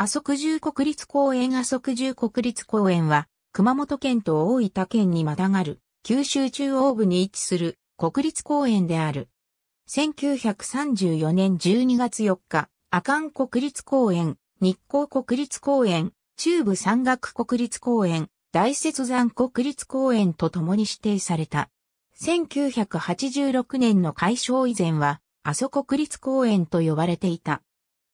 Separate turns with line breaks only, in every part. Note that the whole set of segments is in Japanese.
阿蘇十国立公園阿蘇十国立公園は、熊本県と大分県にまたがる、九州中央部に位置する国立公園である。1934年12月4日、阿寒国立公園、日光国立公園、中部山岳国立公園、大雪山国立公園と共に指定された。1986年の解消以前は、阿蘇国立公園と呼ばれていた。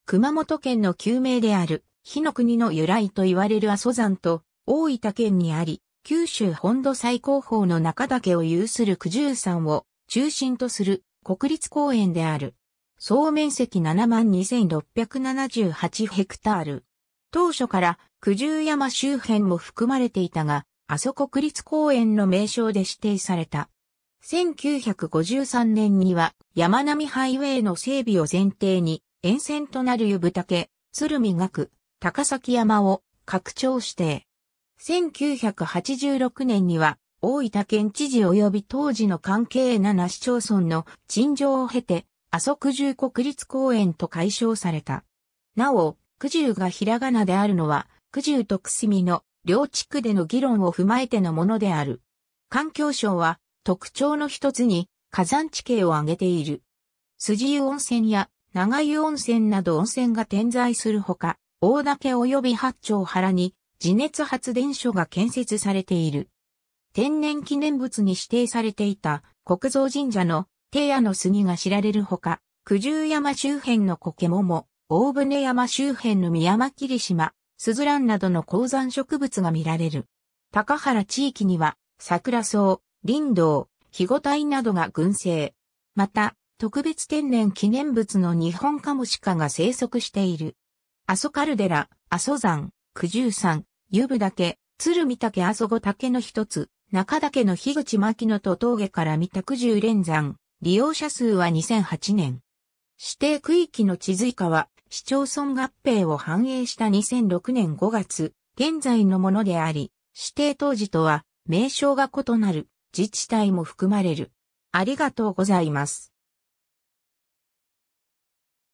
熊本県の旧名である、火の国の由来と言われる阿蘇山と、大分県にあり、九州本土最高峰の中岳を有する九十山を中心とする国立公園である。総面積72,678ヘクタール。当初から九十山周辺も含まれていたが、阿蘇国立公園の名称で指定された。1953年には山並ハイウェイの整備を前提に沿線となる湯畑、鶴見学、高崎山を拡張指定。1986年には、大分県知事及び当時の関係7市町村の陳情を経て、阿蘇九十国立公園と解消された。なお、九十がひらがなであるのは、九十と久住の両地区での議論を踏まえてのものである。環境省は特徴の一つに火山地形を挙げている。辻湯温泉や長湯温泉など温泉が点在するほか、大岳及び八丁原に地熱発電所が建設されている。天然記念物に指定されていた国蔵神社の定野の杉が知られるほか、九十山周辺の苔桃、大船山周辺の三山霧島、スズランなどの鉱山植物が見られる。高原地域には桜草、林道、肥後帯などが群生。また、特別天然記念物の日本カモシカが生息している。阿蘇カルデラ、阿蘇山、九十山、湯部岳、鶴見岳阿蘇五岳の一つ、中岳の樋口牧野と峠から見た九十連山、利用者数は2008年。指定区域の地図以下は、市町村合併を反映した2006年5月、現在のものであり、指定当時とは名称が異なる自治体も含まれる。ありがとうございます。